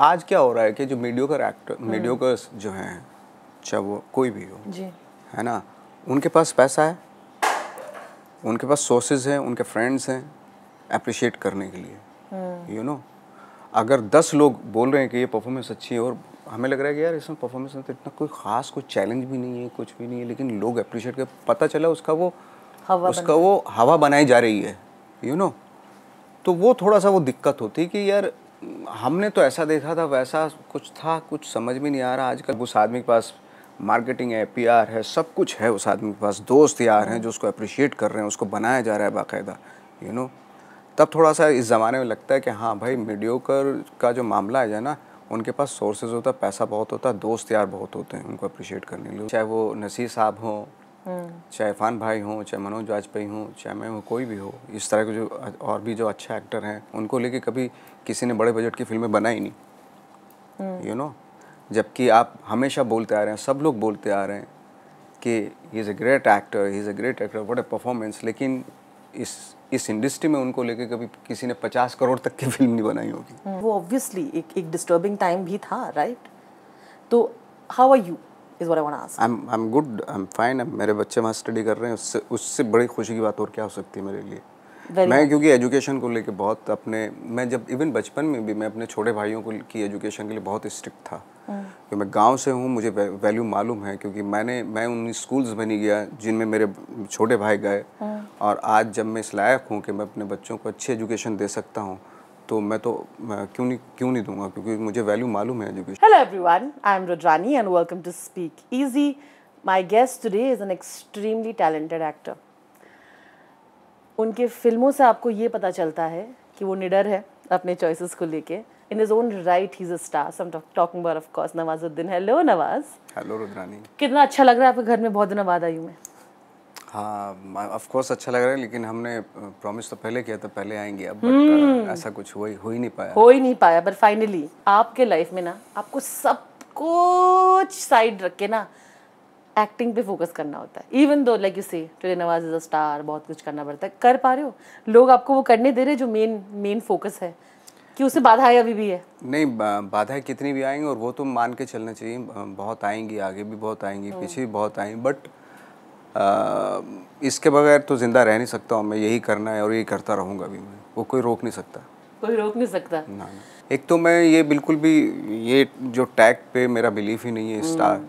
आज क्या हो रहा है कि जो मीडियोकर एक्टर हम्म। मीडियोकर्स जो हैं चाहे वो कोई भी हो जी है ना उनके पास पैसा है उनके पास सोर्सेज हैं उनके फ्रेंड्स हैं अप्रिशिएट करने के लिए यू हम्म। No know? अगर दस लोग बोल रहे हैं कि ये परफॉर्मेंस अच्छी है और हमें लग रहा है कि यार इसमें परफॉर्मेंस में तो इतना कोई ख़ास कोई चैलेंज भी नहीं है कुछ भी नहीं है लेकिन लोग अप्रिशिएट कर पता चला उसका वो हवा उसका वो हवा बनाई जा रही है यू you नो know? तो वो थोड़ा सा वो दिक्कत होती है कि यार हमने तो ऐसा देखा था वैसा कुछ था कुछ समझ में नहीं आ रहा आजकल उस आदमी के पास मार्केटिंग है पीआर है सब कुछ है उस आदमी के पास दोस्त यार हैं जो उसको अप्रिशिएट कर रहे हैं उसको बनाया जा रहा है बाकायदा यू नो तब थोड़ा सा इस ज़माने में लगता है कि हाँ भाई मीडियोकर का जो मामला है ना उनके पास सोर्सेज होता है पैसा बहुत होता है दोस्त यार बहुत होते हैं उनको अप्रिशिएट करने के लिए चाहे वो नसीर साहब हों हम्म। चाहे इरफान भाई हों चाहे मनोज वाजपेयी हों चाहे मैं हूँ कोई भी हो इस तरह के जो और भी जो अच्छे एक्टर हैं उनको लेके कभी किसी ने बड़े बजट की फिल्में बनाई नहीं यू हम्म। नो जबकि आप हमेशा बोलते आ रहे हैं सब लोग बोलते आ रहे हैं कि he is a great actor he is a great actor what a performance लेकिन इस इस इंडस्ट्री में उनको लेके कभी किसी ने पचास करोड़ तक की फिल्म नहीं बनाई होगी हम्म। वो ऑब्वियसली एक एक डिस्टर्बिंग टाइम भी था राइट तो how are you is what I want ask I am good I am fine मेरे बच्चे वहाँ स्टडी कर रहे हैं उससे उससे बड़ी खुशी की बात और क्या हो सकती है मेरे लिए मैं क्योंकि एजुकेशन को लेके बहुत अपने मैं जब इवन बचपन में भी मैं अपने छोटे भाइयों को की एजुकेशन के लिए बहुत स्ट्रिक्ट था hmm. तो मैं गांव से हूँ मुझे वैल्यू मालूम है क्योंकि मैंने मैं उन स्कूल्स में नहीं गया जिनमें मेरे छोटे भाई गए hmm. और आज जब मैं इस लायक हूँ कि मैं अपने बच्चों को अच्छी एजुकेशन दे सकता हूँ तो मैं तो मैं क्यों नहीं क्यों नहीं दूंगा क्योंकि मुझे वैल्यू मालूम है education hello everyone I am Rudrani and welcome to speak easy my guest today is an extremely talented actor उनके फिल्मों से आपको ये पता चलता है कि वो निडर है अपने चॉइसेस को लेके in is own right he is a star some talking about of course Nawazuddin hello Nawaz hello Rudrani कितना अच्छा लग रहा है आपके घर में बहुत दिनों बाद आई हूँ मैं हाँ ऑफ कोर्स अच्छा लग रहा है लेकिन हमने प्रॉमिस uh, तो पहले किया था तो पहले आएंगे अब बट हम्म। uh, ऐसा कुछ हो ही हो ही नहीं पाया हो ही नहीं पाया बट फाइनली आपके लाइफ में ना आपको सब कुछ साइड रख के ना एक्टिंग पे फोकस करना होता है even though like you see today Nawaz is a star बहुत कुछ करना पड़ता है कर पा रहे हो लोग आपको वो करने दे रहे जो मेन मेन फोकस है कि उसे बाधाएं अभी भी है नहीं बाधाएं कितनी भी आएंगी और वो तो मान के चलना चाहिए बहुत आएंगी आगे भी बहुत आएंगी हाँ. पीछे भी बहुत आएंगी बट आ, इसके बगैर तो ज़िंदा रह नहीं सकता हूँ मैं यही करना है और यही करता रहूँगा अभी मैं वो कोई रोक नहीं सकता कोई रोक नहीं सकता ना, ना एक तो मैं ये बिल्कुल भी ये जो टैग पे मेरा बिलीफ ही नहीं है स्टार हम्म.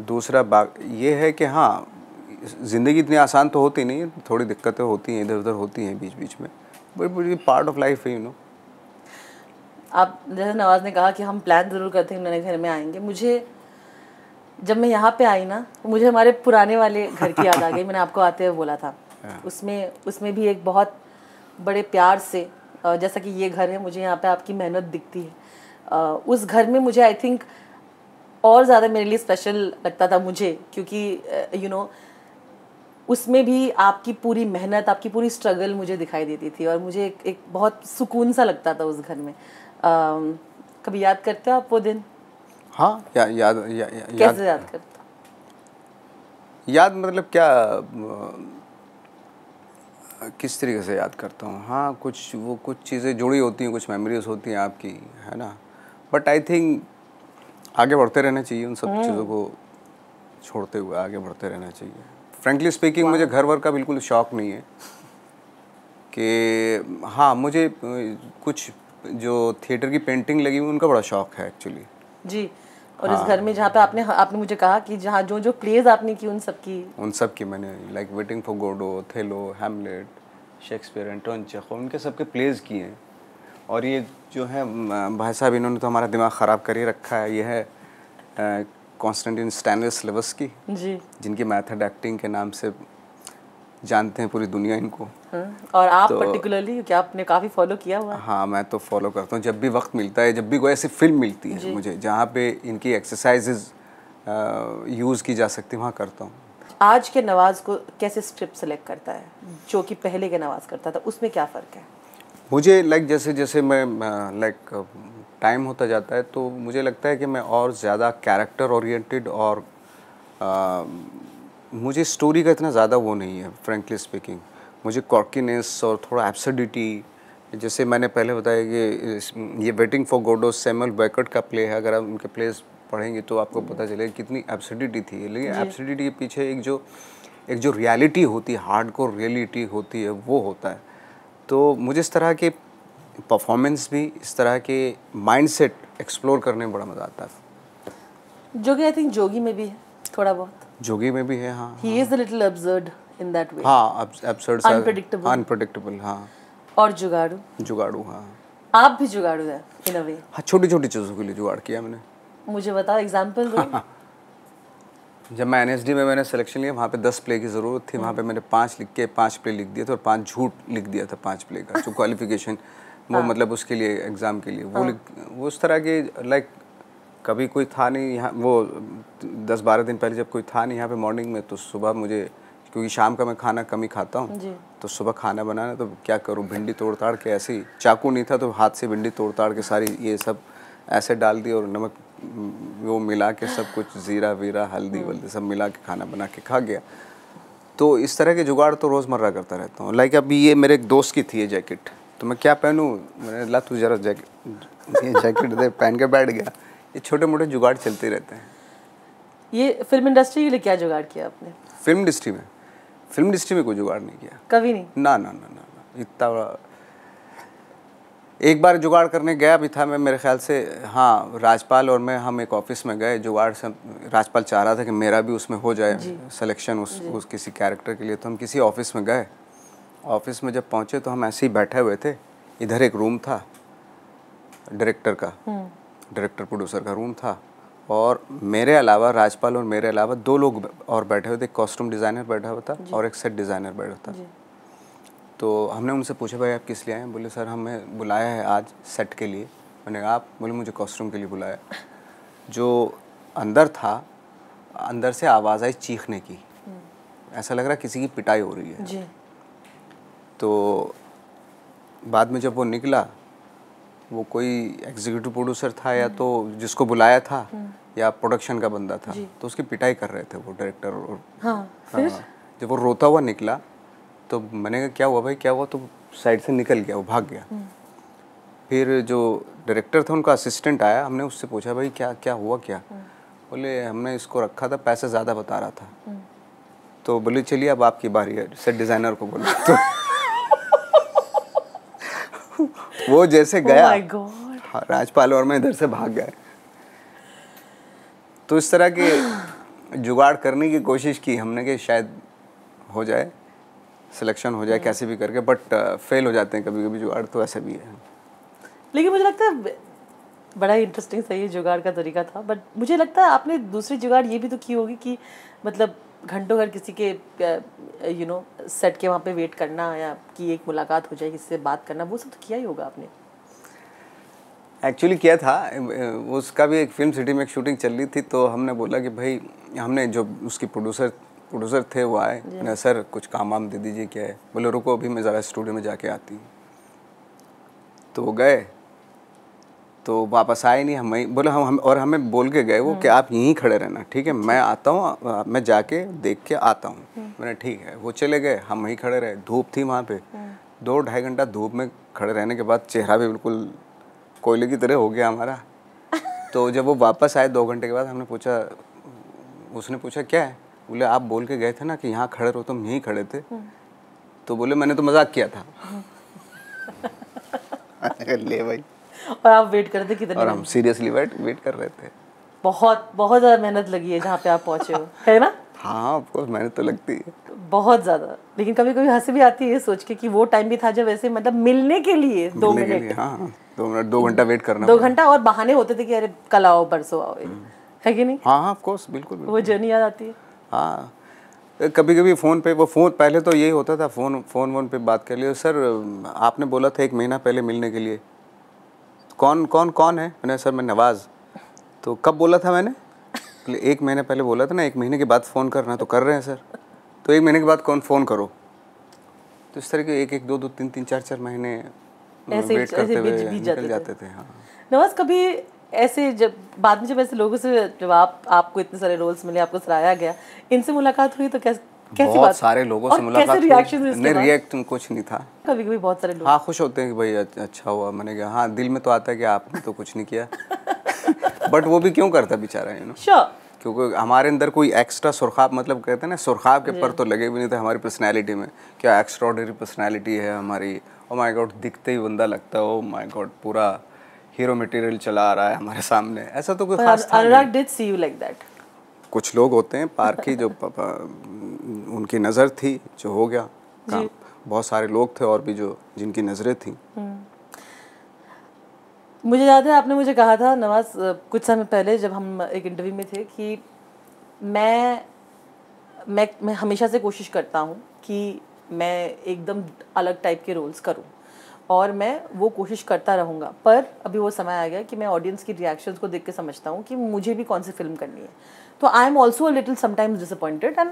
दूसरा बाग ये है कि हाँ ज़िंदगी इतनी आसान तो होती नहीं है थोड़ी दिक्कतें होती हैं इधर उधर होती हैं बीच बीच में बट पार्ट ऑफ लाइफ है यू नो आप जैसे नवाज ने कहा कि हम प्लान ज़रूर करते हैं नए घर में आएंगे मुझे जब मैं यहाँ पे आई ना तो मुझे हमारे पुराने वाले घर की याद आ गई मैंने आपको आते हुए बोला था हाँ। उसमें उसमें भी एक बहुत बड़े प्यार से जैसा कि ये घर है मुझे यहाँ पे आपकी मेहनत दिखती है उस घर में मुझे आई थिंक और ज़्यादा मेरे लिए स्पेशल लगता था मुझे क्योंकि यू नो उसमें भी आपकी पूरी मेहनत आपकी पूरी स्ट्रगल मुझे दिखाई देती थी और मुझे एक, एक बहुत सुकून सा लगता था उस घर में आ, कभी याद करते हो आप वो दिन हाँ या, याद या, या, कैसे याद, याद करता याद मतलब क्या किस तरीके से याद करता हूँ हाँ कुछ वो कुछ चीज़ें जुड़ी होती हैं कुछ मेमोरीज होती हैं आपकी है ना बट आई थिंक आगे बढ़ते रहना चाहिए उन सब हम्म। चीज़ों को छोड़ते हुए आगे बढ़ते रहना चाहिए फ्रेंकली स्पीकिंग मुझे घर वर का बिल्कुल शौक नहीं है कि हाँ मुझे कुछ जो थिएटर की पेंटिंग लगी हुई उनका बड़ा शौक है एक्चुअली जी और हाँ। इस घर में जहाँ पे आपने आपने मुझे कहा कि जहाँ जो जो प्लेज आपने की उन सब की उन सब की मैंने like waiting for Godot Othello Hamlet Shakespeare Anton Chekhov उनके सबके प्लेज किए हैं और ये जो है भाई साहब इन्होंने तो हमारा दिमाग ख़राब कर ही रखा है ये है कॉन्स्टेंटिन स्टैनलेस की जी जिनकी मैथड एक्टिंग के नाम से जानते हैं पूरी दुनिया इनको हाँ, और आप तो, पर्टिकुलरली क्या आपने काफ़ी फॉलो किया हुआ हाँ मैं तो फॉलो करता हूँ जब भी वक्त मिलता है जब भी कोई ऐसी फिल्म मिलती है मुझे जहाँ पे इनकी एक्सरसाइजेज यूज़ की जा सकती वहाँ करता हूँ आज के नवाज को कैसे स्क्रिप्ट सेलेक्ट करता है जो कि पहले के नवाज करता था उसमें क्या फ़र्क है मुझे लाइक जैसे जैसे मैं लाइक टाइम होता जाता है तो मुझे लगता है कि मैं और ज़्यादा कैरेक्टर ओरिएंटेड और आ, मुझे स्टोरी का इतना ज़्यादा वो नहीं है फ्रेंकली स्पीकिंग मुझे कॉर्किनेस और थोड़ा एब्सडिटी जैसे मैंने पहले बताया कि ये वेटिंग फॉर गोडो सेमल बैकट का प्ले है अगर आप उनके प्लेस पढ़ेंगे तो आपको पता चलेगा कितनी एब्सिडिटी थी लेकिन एब्सडिटी के पीछे एक जो एक जो रियलिटी होती है हार्ड कोर रियलिटी होती है वो होता है तो मुझे इस तरह के परफॉर्मेंस भी इस तरह के माइंडसेट एक्सप्लोर करने में बड़ा मज़ा आता है जोगी आई थिंक जोगी में भी है थोड़ा बहुत जोगी में भी है हाँ he is a little absurd in that way हाँ अब्सर्ड अनप्रेडिक्टेबल अनप्रेडिक्टेबल हाँ और जुगाड़ू जुगाड़ू हाँ आप भी जुगाड़ू हैं इन अ वे हाँ छोटी छोटी चीज़ों के लिए जुगाड़ किया मैंने मुझे बताओ एग्जाम्पल दो जब मैं एन में मैंने सिलेक्शन लिया वहाँ पे दस प्ले की ज़रूरत थी वहाँ पे हम्म। मैंने पाँच लिख के पाँच प्ले लिख दिए थे और पाँच झूठ लिख दिया था पाँच प्ले का जो क्वालिफिकेशन वो हाँ। मतलब उसके लिए एग्ज़ाम के लिए वो हाँ। लिख वो उस तरह के लाइक कभी कोई था नहीं यहाँ वो दस बारह दिन पहले जब कोई था नहीं यहाँ पे मॉर्निंग में तो सुबह मुझे क्योंकि शाम का मैं खाना कम ही खाता हूँ तो सुबह खाना बनाना तो क्या करूँ भिंडी तोड़ताड़ के ऐसे ही चाकू नहीं था तो हाथ से भिंडी तोड़ताड़ के सारी ये सब ऐसे डाल दिए और नमक वो मिला के सब कुछ ज़ीरा वीरा हल्दी वल्दी सब मिला के खाना बना के खा गया तो इस तरह के जुगाड़ तो रोज़मर्रा करता रहता हूँ लाइक अभी ये मेरे एक दोस्त की थी ये जैकेट तो मैं क्या पहनूँ मैंने ला तू जरा जैकेट ये जैकेट दे पहन के बैठ गया ये छोटे मोटे जुगाड़ चलते रहते हैं ये फिल्म इंडस्ट्री के लिए क्या जुगाड़ किया आपने फिल्म इंडस्ट्री में फिल्म इंडस्ट्री में कोई जुगाड़ नहीं किया कभी नहीं ना ना ना ना, ना। इतना एक बार जुगाड़ करने गया भी था मैं मेरे ख्याल से हाँ राजपाल और मैं हम एक ऑफिस में गए जुगाड़ से राजपाल चाह रहा था कि मेरा भी उसमें हो जाए सिलेक्शन उस उस किसी कैरेक्टर के लिए तो हम किसी ऑफिस में गए ऑफिस में जब पहुँचे तो हम ऐसे ही बैठे हुए थे इधर एक रूम था डायरेक्टर का डायरेक्टर हम्म। प्रोड्यूसर का रूम था और मेरे अलावा राजपाल और मेरे अलावा दो लोग और बैठे हुए थे कॉस्ट्यूम डिज़ाइनर बैठा हुआ था और एक सेट डिज़ाइनर बैठा था तो हमने उनसे पूछा भाई आप किस लिए आए बोले सर हमें बुलाया है आज सेट के लिए मैंने कहा आप बोले मुझे कॉस्ट्यूम के लिए बुलाया जो अंदर था अंदर से आवाज़ आई चीखने की हम्म। ऐसा लग रहा किसी की पिटाई हो रही है जी। तो बाद में जब वो निकला वो कोई एग्जीक्यूटिव प्रोड्यूसर था या हम्म। तो जिसको बुलाया था हम्म। या प्रोडक्शन का बंदा था तो उसकी पिटाई कर रहे थे वो डायरेक्टर और हाँ, हाँ, जब वो रोता हुआ निकला तो मैंने कहा क्या हुआ भाई क्या हुआ तो साइड से निकल गया वो भाग गया हम्म। फिर जो डायरेक्टर था उनका असिस्टेंट आया हमने उससे पूछा भाई क्या क्या हुआ क्या हम्म। बोले हमने इसको रखा था पैसा ज़्यादा बता रहा था हम्म। तो बोले चलिए अब आपकी बारी है सेट डिज़ाइनर को बोले तो वो जैसे oh गया oh राजपाल और मैं इधर से भाग गए तो इस तरह के जुगाड़ करने की कोशिश की हमने कि शायद हो जाए सिलेक्शन हो जाए hmm. कैसे भी करके बट फेल uh, हो जाते हैं कभी कभी जुगाड़ तो ऐसे भी है लेकिन मुझे लगता है बड़ा इंटरेस्टिंग सही जुगाड़ का तरीका था बट मुझे लगता है आपने दूसरी जुगाड़ ये भी तो की होगी कि मतलब घंटों घर किसी के यू नो सेट के वहाँ पे वेट करना या कि एक मुलाकात हो जाए किसी से बात करना वो सब तो किया ही होगा आपने एक्चुअली किया था उसका भी एक फिल्म सिटी में एक शूटिंग चल रही थी तो हमने बोला कि भाई हमने जो उसकी प्रोड्यूसर प्रोड्यूसर थे वो आए मैंने सर कुछ काम वाम दे दीजिए क्या है बोले रुको अभी मैं ज़रा स्टूडियो में जाके आती हूँ तो वो गए तो वापस आए नहीं हमें बोले हम, हम और हमें बोल के गए वो हम्म। कि आप यहीं खड़े रहना ठीक है मैं आता हूँ मैं जाके देख के आता हूँ हम्म। मैंने ठीक है वो चले गए हम वहीं खड़े रहे धूप थी वहाँ पे हम्म। दो ढाई घंटा धूप में खड़े रहने के बाद चेहरा भी बिल्कुल कोयले की तरह हो गया हमारा तो जब वो वापस आए दो घंटे के बाद हमने पूछा उसने पूछा क्या है बोले आप बोल के गए थे ना कि यहाँ खड़े रहो तुम यहीं खड़े थे तो बोले मैंने तो मजाक किया था ले भाई और आप वेट कर रहे थे कितने और हम सीरियसली वेट वेट कर रहे थे बहुत बहुत ज़्यादा मेहनत लगी है जहाँ पे आप पहुँचे हो है ना हाँ ऑफकोर्स मेहनत तो लगती है बहुत ज़्यादा लेकिन कभी कभी हंसी भी आती है सोच के कि वो टाइम भी था जब ऐसे मतलब मिलने के लिए दो मिनट हाँ दो मिनट दो घंटा वेट करना दो घंटा और बहाने होते थे कि अरे कल आओ परसों आओ हम्म। है कि नहीं हाँ हाँ ऑफकोर्स बिल्कुल वो जर्नी याद आती है हाँ कभी कभी फ़ोन पे वो फ़ोन पहले तो यही होता था फ़ोन फ़ोन वोन पे बात कर लिए सर आपने बोला था एक महीना पहले मिलने के लिए कौन कौन कौन है मैंने सर मैं नवाज़ तो कब बोला था मैंने एक महीने पहले बोला था ना एक महीने के बाद फ़ोन करना तो कर रहे हैं सर तो एक महीने के बाद कौन फ़ोन करो तो इस तरह के एक एक दो दो तीन तीन चार चार महीने वेट करते हुए निकल जाते थे हाँ नवाज़ कभी ऐसे जब बाद में जब ऐसे लोगों से जब आप आपको इतने सारे रोल्स मिले आपको सराहाया गया इनसे मुलाकात हुई तो कैसे कैसी बात सारे लोगों से मुलाकात नहीं रिएक्ट कुछ नहीं था कभी कभी बहुत सारे लोग हाँ खुश होते हैं कि भाई अच्छा हुआ मैंने कहा हाँ दिल में तो आता है कि आपने तो कुछ नहीं किया बट वो भी क्यों करता बेचारा यू नो क्योंकि हमारे अंदर कोई एक्स्ट्रा सुरखाब मतलब कहते हैं ना सुरखाब के पर तो लगे भी नहीं थे हमारी पर्सनैलिटी में क्या एक्स्ट्रॉडनरी पर्सनैलिटी है हमारी ओ माई गॉड दिखते ही बंदा लगता है ओ माई गॉड पूरा हीरो मटेरियल चला आ रहा है हमारे सामने ऐसा तो कोई खास था Anurag did see you like that कुछ लोग होते हैं पार्क की जो उनकी नज़र थी जो हो गया काम बहुत सारे लोग थे और भी जो जिनकी नज़रें थी हम्म। मुझे याद है आपने मुझे कहा था नवाज कुछ समय पहले जब हम एक इंटरव्यू में थे कि मैं मैं मैं हमेशा से कोशिश करता हूँ कि मैं एकदम अलग टाइप के रोल्स करूँ और मैं वो कोशिश करता रहूँगा पर अभी वो समय आ गया कि मैं ऑडियंस की रिएक्शंस को देख के समझता हूँ कि मुझे भी कौन सी फिल्म करनी है तो I am also little sometimes disappointed and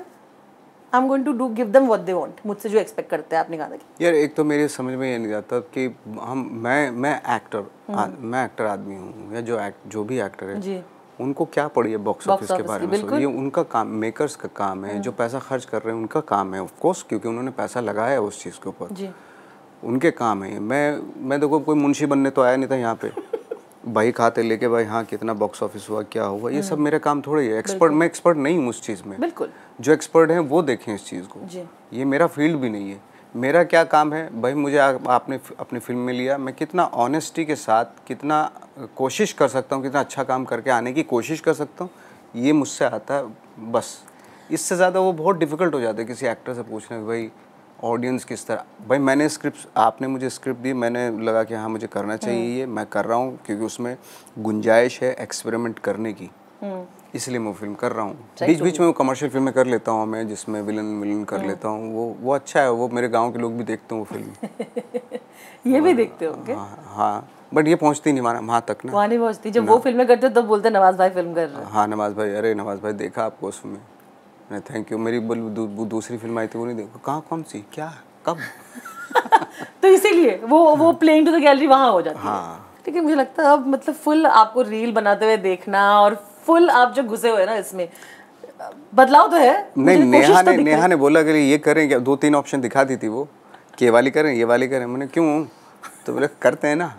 I am going to do give them what they want मुझसे जो एक्सपेक्ट करते हैं आपने कहा था यार एक तो मेरे समझ में ये नहीं आता कि हम मैं मैं एक्टर हम्म। आ, मैं एक्टर आदमी हूँ या जो एक्ट जो भी एक्टर है जी उनको क्या पड़ी है बॉक्स ऑफिस के बारे में ये उनका काम मेकर्स का काम है हम्म। जो पैसा खर्च कर रहे हैं उनका काम है ऑफ कोर्स क्योंकि उन्होंने पैसा लगाया है उस चीज़ के ऊपर जी उनके काम है मैं मैं देखो कोई मुंशी बनने तो आया नहीं था यहाँ पे भाई खाते लेके भाई हाँ कितना बॉक्स ऑफिस हुआ क्या हुआ ये सब हम्म। मेरा काम थोड़े है एक्सपर्ट मैं एक्सपर्ट नहीं हूँ उस चीज़ में बिल्कुल जो एक्सपर्ट हैं वो देखें इस चीज़ को ये मेरा फील्ड भी नहीं है मेरा क्या काम है भाई मुझे आ, आपने अपनी फिल्म में लिया मैं कितना ऑनेस्टी के साथ कितना कोशिश कर सकता हूँ कितना अच्छा काम करके आने की कोशिश कर सकता हूँ ये मुझसे आता है बस इससे ज़्यादा वो बहुत डिफ़िकल्ट हो जाता है किसी एक्टर से पूछना भाई ऑडियंस किस तरह भाई मैंने स्क्रिप्ट आपने मुझे स्क्रिप्ट दी मैंने लगा कि हाँ मुझे करना चाहिए हम्म। ये मैं कर रहा हूँ क्योंकि उसमें गुंजाइश है एक्सपेरिमेंट करने की हम्म। इसलिए मैं फिल्म कर रहा हूँ बीच बीच में वो कमर्शियल फिल्में कर लेता हूँ मैं जिसमें विलन विलन कर हम्म। लेता हूँ वो वो अच्छा है वो मेरे गाँव के लोग भी देखते हैं वो फिल्म ये भी हाँ, देखते होंगे हाँ बट हाँ, ये पहुंचती नहीं वहाँ तक ना वहाँ नहीं पहुंचती जब वो फिल्में करते तब बोलते नवाज भाई फिल्म कर रहे हैं हाँ नवाज भाई अरे नवाज भाई देखा आपको उसमें थैंक यू मेरी बल दू, दूसरी फिल्म आई थी वो नहीं देखो कहाँ कौन सी क्या कब तो इसीलिए वो हाँ. वो प्लेइंग टू द गैलरी वहाँ हो जाती हाँ ठीक है मुझे लगता है अब मतलब फुल आपको रील बनाते हुए देखना और फुल आप जो घुसे हुए ना इसमें बदलाव तो है नहीं नेहा तो ने नेहा ने बोला कि ये करें क्या दो तीन ऑप्शन दिखा दी थी वो कि वाली करें ये वाली करें मैंने क्यों तो बोले करते हैं ना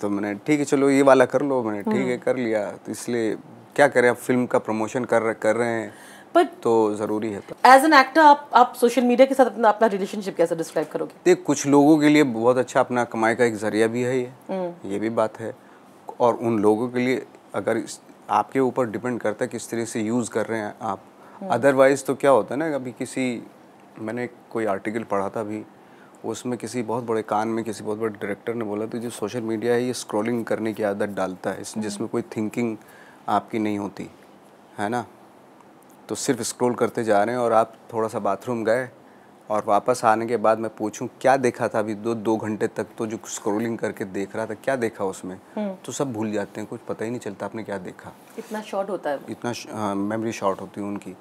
तो मैंने ठीक है चलो ये वाला कर लो मैंने ठीक है हम्म। कर लिया तो इसलिए क्या करें अब फिल्म का प्रमोशन कर कर रहे हैं बट तो ज़रूरी है एज एन एक्टर आप आप सोशल मीडिया के साथ अपना अपना रिलेशनशिप कैसे डिस्क्राइब करोगे देख कुछ लोगों के लिए बहुत अच्छा अपना कमाई का एक जरिया भी है ये हम्म। ये भी बात है और उन लोगों के लिए अगर आपके ऊपर डिपेंड करता है किस तरह से यूज़ कर रहे हैं आप अदरवाइज़ हम्म। तो क्या होता है ना अभी किसी मैंने कोई आर्टिकल पढ़ा था अभी उसमें किसी बहुत बड़े कान में किसी बहुत बड़े डायरेक्टर ने बोला तो जो सोशल मीडिया है ये स्क्रॉलिंग करने की आदत डालता है हम्म। जिसमें कोई थिंकिंग आपकी नहीं होती है ना तो सिर्फ स्क्रॉल करते जा रहे हैं और आप थोड़ा सा बाथरूम गए और वापस आने के बाद मैं पूछूं क्या देखा था अभी दो दो घंटे तक तो जो स्क्रोलिंग करके देख रहा था क्या देखा उसमें हम्म। तो सब भूल जाते हैं कुछ पता ही नहीं चलता आपने क्या देखा इतना शॉर्ट होता है इतना मेमोरी शॉर्ट हाँ, होती है उनकी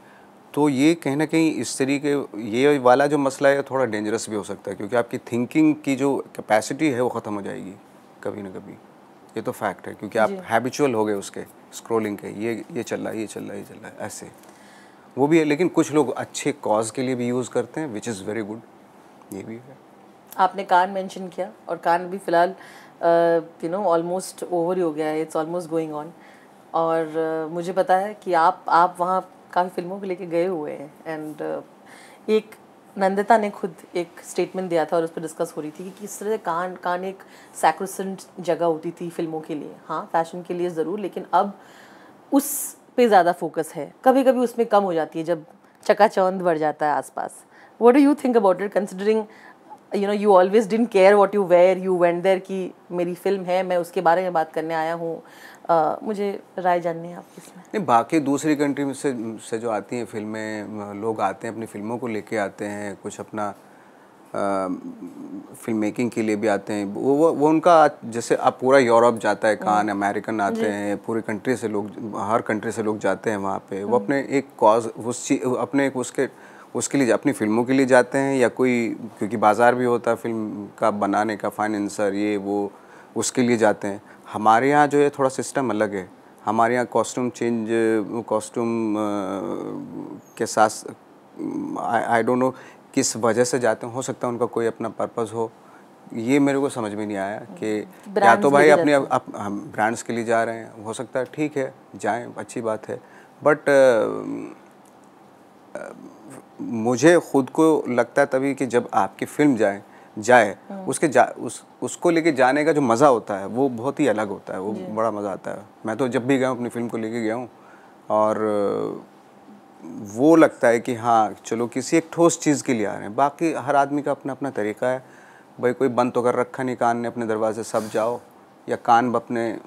तो ये कहीं ना कहीं इस तरीके ये वाला जो मसला है थोड़ा डेंजरस भी हो सकता है क्योंकि आपकी थिंकिंग की जो कैपेसिटी है वो ख़त्म हो जाएगी कभी ना कभी ये तो फैक्ट है क्योंकि आप हैबिचुअल हो गए उसके स्क्रोलिंग के ये ये चल रहा है ये चल रहा है ये चल रहा है ऐसे वो भी है लेकिन कुछ लोग अच्छे कॉज के लिए भी यूज़ करते हैं विच इज़ वेरी गुड ये भी है आपने कान मेंशन किया और कान भी फ़िलहाल यू नो ऑलमोस्ट ओवर ही हो गया है इट्स ऑलमोस्ट गोइंग ऑन और uh, मुझे पता है कि आप आप वहाँ काफ़ी फिल्मों को लेके गए हुए हैं एंड uh, एक नंदिता ने खुद एक स्टेटमेंट दिया था और उस पर डिस्कस हो रही थी कि किस तरह से कान कान एक सैक्रोसेंट जगह होती थी फिल्मों के लिए हाँ फैशन के लिए ज़रूर लेकिन अब उस पे ज़्यादा फोकस है कभी कभी उसमें कम हो जाती है जब चकाचौंध बढ़ जाता है आसपास what do you think about it considering you know you always didn't care what you wear you went there की मेरी फिल्म है मैं उसके बारे में बात करने आया हूँ uh, मुझे राय जाननी है आपकी इसमें नहीं बाकी दूसरी कंट्री में से से जो आती हैं फिल्में लोग आते हैं अपनी फिल्मों को लेके आते हैं कुछ अपना फिल्म मेकिंग के लिए भी आते हैं वो वो, वो उनका जैसे आप पूरा यूरोप जाता है कान अमेरिकन आते हैं पूरी कंट्री से लोग हर कंट्री से लोग जाते हैं वहाँ पे वो हम्म। अपने एक कॉज उस चीज अपने एक उसके उसके लिए अपनी फिल्मों के लिए जाते हैं या कोई क्योंकि बाज़ार भी होता है फिल्म का बनाने का फाइनेंसर ये वो उसके लिए जाते हैं हमारे यहाँ जो है थोड़ा सिस्टम अलग है हमारे यहाँ कॉस्ट्यूम चेंज कॉस्ट्यूम के साथ आई डोंट नो किस वजह से जाते हैं हो सकता है उनका कोई अपना पर्पज़ हो ये मेरे को समझ में नहीं आया कि या तो भाई अपने अप, हम ब्रांड्स के लिए जा रहे हैं हो सकता है ठीक है जाएं अच्छी बात है बट मुझे खुद को लगता है तभी कि जब आपकी फिल्म जाए जाए हाँ। उसके जा उस उसको लेके जाने का जो मज़ा होता है वो बहुत ही अलग होता है वो बड़ा मज़ा आता है मैं तो जब भी गया हूँ अपनी फिल्म को लेके गया हूँ और वो लगता है कि हाँ चलो किसी एक ठोस चीज़ के लिए आ रहे हैं बाकी हर आदमी का अपना अपना तरीका है भाई कोई बंद तो कर रखा नहीं कान ने अपने दरवाजे सब जाओ या कान अपने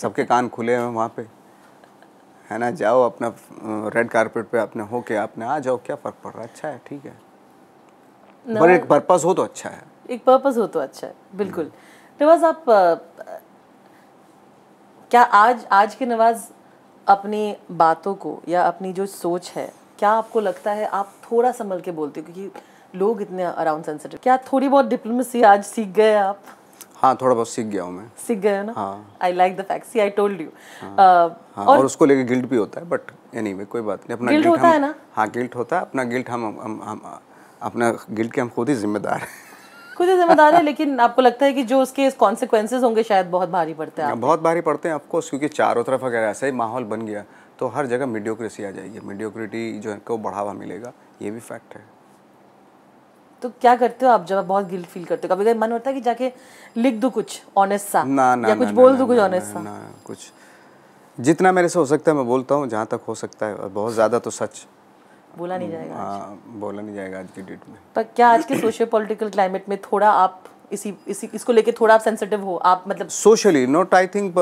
सबके कान खुले हैं वहाँ पे है ना जाओ अपना रेड कारपेट पे अपने हो के आपने आ जाओ क्या फ़र्क पड़ रहा है अच्छा है ठीक है पर एक पर्पज़ हो तो अच्छा है एक पर्पज़ हो तो अच्छा है बिल्कुल नवाज आप क्या आज आज के नवाज़ अपनी बातों को या अपनी जो सोच है क्या आपको लगता है आप थोड़ा संभल के बोलते हो क्योंकि लोग इतने अराउंड सेंसिटिव क्या थोड़ी बहुत डिप्लोमेसी आज सीख गए आप हाँ थोड़ा बहुत सीख गया हूँ मैं सीख गया ना हाँ I like the fact see I told you और, उसको लेके गिल्ट भी होता है बट एनी anyway, कोई बात नहीं अपना गिल्ट होता हम, है ना हाँ गिल्ट होता है अपना गिल्ट हम, हम हम हम अपना गिल्ट के हम खुद ही जिम्मेदार हैं खुद ही जिम्मेदार है लेकिन आपको लगता है कि जो उसके कॉन्सिक्वेंसेज होंगे शायद बहुत भारी पड़ते हैं बहुत भारी पड़ते हैं आपको क्योंकि चारों तरफ अगर ऐसा ही माहौल बन गया तो हर जगह मीडियोक्रेसी आ जाएगी मीडियोक्रेटी जो है को बढ़ावा मिलेगा ये भी फैक्ट है तो क्या करते हो आप जब आप बहुत गिल फील करते हो कभी कभी मन होता है कि जाके लिख दो कुछ ऑनेस्ट सा ना ना या कुछ ना, बोल दो कुछ ऑनेस्ट सा ना कुछ जितना मेरे से हो सकता है मैं बोलता हूँ जहाँ तक हो सकता है बहुत ज़्यादा तो सच बोला नहीं हम्म, जाएगा हाँ बोला नहीं जाएगा आज की डेट में पर क्या आज के सोशियो पॉलिटिकल क्लाइमेट में थोड़ा आप इसी इसी इसको लेके थोड़ा आप सेंसिटिव हो आप मतलब सोशली नॉट आई थिंक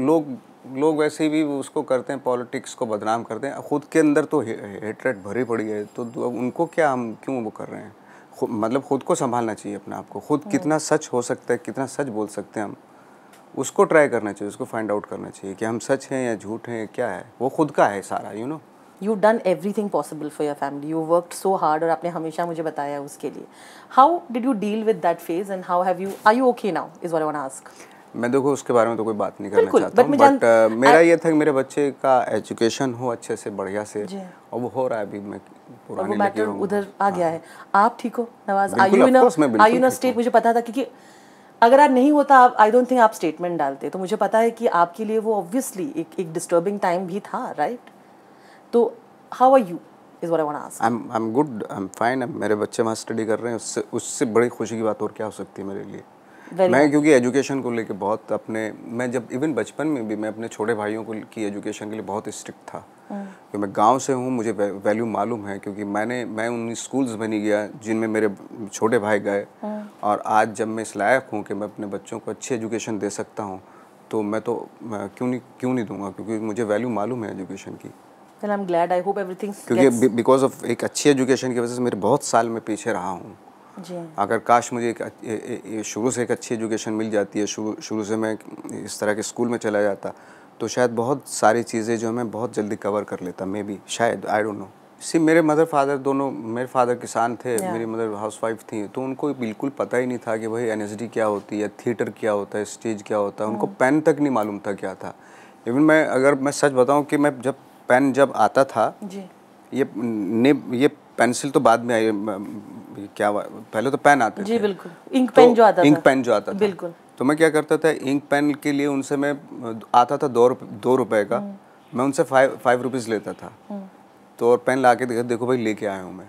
लोग लोग वैसे भी उसको करते हैं पॉलिटिक्स को बदनाम करते हैं खुद के अंदर तो हेटरेट भरी पड़ी है तो उनको क्या हम क्यों वो कर रहे हैं मतलब खुद को संभालना चाहिए अपने आप को खुद हम्म। कितना सच हो सकता है कितना सच बोल सकते हैं हम उसको ट्राई करना चाहिए उसको फाइंड आउट करना चाहिए कि हम सच हैं या झूठ हैं क्या है वो खुद का है सारा you you know know? You done everything possible for your family you work so hard और आपने हमेशा मुझे बताया उसके लिए how did you deal with that phase and how have you are you okay now is one ask मैं देखो उसके बारे में तो कोई बात नहीं करना चाहता हूँ बट uh, मेरा ये था कि मेरे बच्चे का एजुकेशन हो अच्छे से बढ़िया से और वो हो रहा है अभी मैं पुराने मैटर उधर आ गया हाँ। है आप ठीक हो Nawaz I you in I you state मुझे पता था क्योंकि अगर आप नहीं होता आप आई डोंट थिंक आप स्टेटमेंट डालते तो मुझे पता है कि आपके लिए वो ऑब्वियसली एक एक डिस्टर्बिंग टाइम भी था राइट तो how are you is what I want to ask I am I am good I am fine मेरे बच्चे वहाँ स्टडी कर रहे हैं उससे उससे बड़ी खुशी की बात और क्या हो सकती है मेरे लिए Very मैं क्योंकि एजुकेशन को लेके बहुत अपने मैं जब इवन बचपन में भी मैं अपने छोटे भाइयों को की एजुकेशन के लिए बहुत स्ट्रिक्ट था कि hmm. तो मैं गांव से हूँ मुझे वैल्यू मालूम है क्योंकि मैंने मैं उन स्कूल्स में नहीं गया जिनमें मेरे छोटे भाई गए hmm. और आज जब मैं इस लायक हूँ कि मैं अपने बच्चों को अच्छी एजुकेशन दे सकता हूँ तो मैं तो मैं क्यों नहीं क्यों नहीं दूंगा क्योंकि मुझे वैल्यू मालूम है एजुकेशन की चल I am glad I hope everything क्योंकि बिकॉज ऑफ एक अच्छी एजुकेशन की वजह से मेरे बहुत साल में पीछे रहा हूँ अगर काश मुझे एक शुरू से एक अच्छी एजुकेशन मिल जाती है शुरू शुरू से मैं इस तरह के स्कूल में चला जाता तो शायद बहुत सारी चीज़ें जो मैं बहुत जल्दी कवर कर लेता मे बी शायद आई डोंट नो सी मेरे मदर फादर दोनों मेरे फादर किसान थे yeah. मेरी मदर हाउस वाइफ थी तो उनको बिल्कुल पता ही नहीं था कि भाई एन क्या होती है थिएटर क्या होता है स्टेज क्या होता है उनको पेन hmm. तक नहीं मालूम था क्या था इवन मैं अगर मैं सच बताऊं कि मैं जब पेन जब आता था जी ये निब ये पेंसिल तो बाद में आई क्या पहले तो पेन आते जी थे। बिल्कुल तो इंक पेन तो जो आता इंक पेन जो आता था बिल्कुल तो मैं क्या करता था इंक पेन के लिए उनसे मैं आता था दो दो रुपए का हम्म। मैं उनसे फाइव फाइव रुपीज़ लेता था हम्म। तो और पेन ला के देखा देखो भाई लेके आया हूँ मैं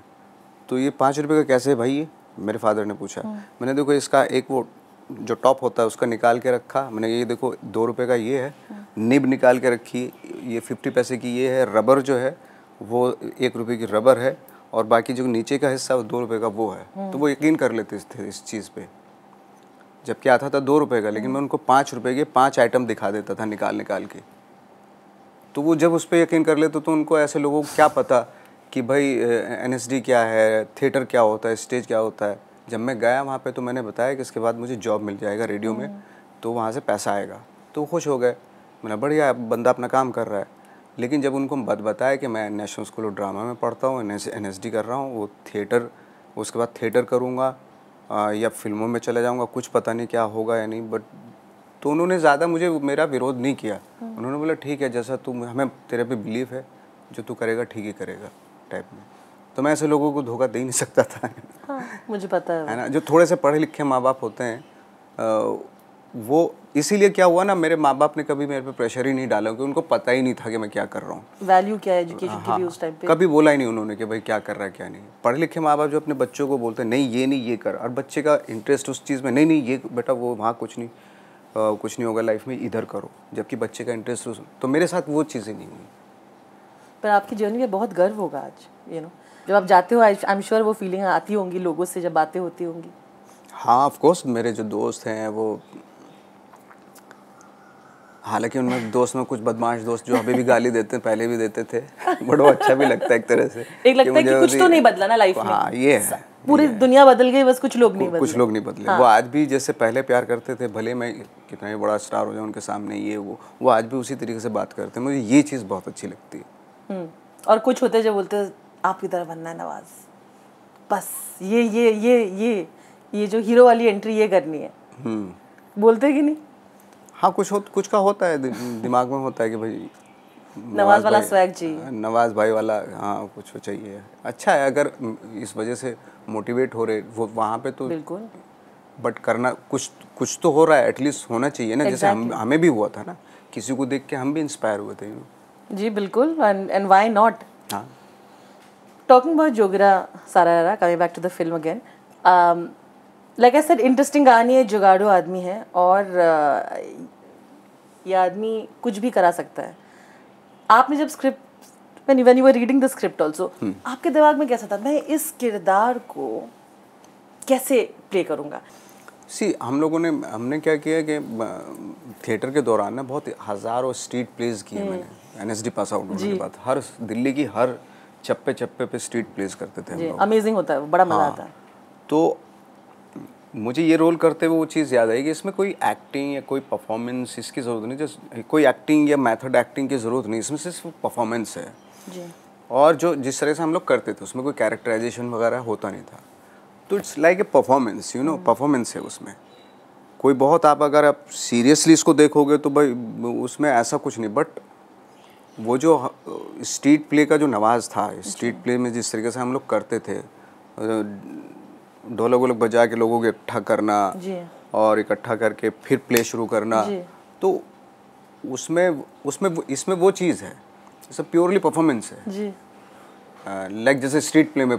तो ये पाँच रुपये का कैसे है भाई ये मेरे फादर ने पूछा हम्म। मैंने देखो इसका एक वो जो टॉप होता है उसका निकाल के रखा मैंने ये देखो दो रुपये का ये है निब निकाल के रखी ये फिफ्टी पैसे की ये है रबर जो है वो एक रुपये की रबर है और बाकी जो नीचे का हिस्सा वो दो रुपये का वो है हम्म। तो वो यकीन कर लेते थे इस चीज़ पर जबकि आता था दो रुपये का लेकिन मैं उनको पाँच रुपये के पाँच आइटम दिखा देता था निकाल निकाल के तो वो जब उस पर यकीन कर लेते तो उनको ऐसे लोगों को क्या पता कि भाई एन क्या है थिएटर क्या होता है स्टेज क्या होता है जब मैं गया वहाँ पे तो मैंने बताया कि इसके बाद मुझे जॉब मिल जाएगा रेडियो में हम्म। तो वहाँ से पैसा आएगा तो खुश हो गए मैंने बढ़िया बंदा अपना काम कर रहा है लेकिन जब उनको हम बत बताया कि मैं नेशनल स्कूल ऑफ ड्रामा में पढ़ता हूँ एन एस कर रहा हूँ वो थिएटर उसके बाद थिएटर करूँगा या फिल्मों में चला जाऊँगा कुछ पता नहीं क्या होगा या नहीं बट तो उन्होंने ज़्यादा मुझे मेरा विरोध नहीं किया हम्म। उन्होंने बोला ठीक है जैसा तू हमें तेरे पे बिलीव है जो तू करेगा ठीक ही करेगा टाइप में तो मैं ऐसे लोगों को धोखा दे ही नहीं सकता था हाँ, मुझे पता है है ना जो थोड़े से पढ़े लिखे माँ बाप होते हैं वो इसीलिए क्या हुआ ना मेरे माँ बाप ने कभी मेरे पे प्रेशर ही नहीं डाला क्योंकि उनको पता ही नहीं था कि मैं क्या कर रहा हूँ वैल्यू क्या है एजुकेशन हाँ, की भी हाँ, उस टाइम पे कभी बोला ही नहीं उन्होंने कि भाई क्या कर रहा है क्या नहीं पढ़े लिखे माँ बाप जो अपने बच्चों को बोलते हैं नहीं ये नहीं ये कर और बच्चे का इंटरेस्ट उस चीज़ में नहीं नहीं ये बेटा वो वहाँ कुछ नहीं आ, कुछ नहीं होगा लाइफ में इधर करो जबकि बच्चे का इंटरेस्ट तो मेरे साथ वो चीज़ें नहीं हुई पर आपकी जर्नी में बहुत गर्व होगा आज यू नो जब आप जाते हो आई एम श्योर वो फीलिंग आती होंगी लोगों से जब बातें होती होंगी हाँ ऑफ कोर्स मेरे जो दोस्त हैं वो हालांकि उनमें दोस्त में कुछ बदमाश दोस्त जो अभी भी गाली देते हैं पहले भी देते थे बट वो अच्छा भी लगता है एक तरह से एक लगता है कि कुछ तो नहीं बदला ना लाइफ में हाँ ये है पूरी दुनिया बदल गई बस कुछ लोग नहीं बदले कुछ लोग नहीं बदले हाँ। वो आज भी जैसे पहले प्यार करते थे भले मैं कितना ही बड़ा स्टार हो जाए उनके सामने ये वो वो आज भी उसी तरीके से बात करते हैं मुझे ये चीज़ बहुत अच्छी लगती है हम्म, और कुछ होते जब बोलते आपकी तरह बनना है नवाज बस ये ये ये ये ये जो हीरो वाली एंट्री ये करनी है हम्म। बोलते कि नहीं हाँ कुछ हो कुछ का होता है दि, दिमाग में होता है कि भाई नवाज वाला स्वैग जी नवाज भाई वाला हाँ कुछ हो तो चाहिए अच्छा है अगर इस वजह से मोटिवेट हो रहे वो वहाँ पे तो बिल्कुल बट करना कुछ कुछ तो हो रहा है एटलीस्ट होना चाहिए ना exactly. जैसे हम हमें भी हुआ था ना किसी को देख के हम भी इंस्पायर हुए थे जी बिल्कुल एंड व्हाई नॉट हाँ talking about Jogira Sarara, coming back to the film again, um, like I said, interesting कहानी है जुगाड़ू आदमी है और uh, ये आदमी कुछ भी करा सकता है आपने जब script when when you were reading the script also hmm. आपके दिमाग में कैसा था मैं इस किरदार को कैसे प्ले करूँगा सी हम लोगों ने हमने क्या किया कि थिएटर के दौरान ना बहुत हज़ारों स्ट्रीट प्लेज किए हम्म। मैंने N S D pass out होने के बाद हर दिल्ली की हर चप्पे चप्पे पे स्ट्रीट प्लेस करते थे अमेजिंग होता है बड़ा मजा हाँ, आता है तो मुझे ये रोल करते हुए वो चीज़ याद आई कि इसमें कोई एक्टिंग या कोई परफॉर्मेंस इसकी ज़रूरत नहीं जैसे कोई एक्टिंग या मेथड एक्टिंग की ज़रूरत नहीं इसमें सिर्फ परफॉर्मेंस है जी और जो जिस तरह से हम लोग करते थे उसमें कोई कैरेक्टराइजेशन वगैरह होता नहीं था तो it's like a performance you know performance है उसमें कोई बहुत आप अगर आप सीरियसली इसको देखोगे तो भाई उसमें ऐसा कुछ नहीं बट वो जो स्ट्रीट प्ले का जो नवाज़ था स्ट्रीट अच्छा। प्ले में जिस तरीके से हम लोग करते थे ढोलक वोलक बजा के लोगों को इकट्ठा करना और इकट्ठा करके फिर प्ले शुरू करना तो उसमें उसमें इसमें वो चीज़ है सब प्योरली परफॉर्मेंस है लाइक जैसे स्ट्रीट प्ले में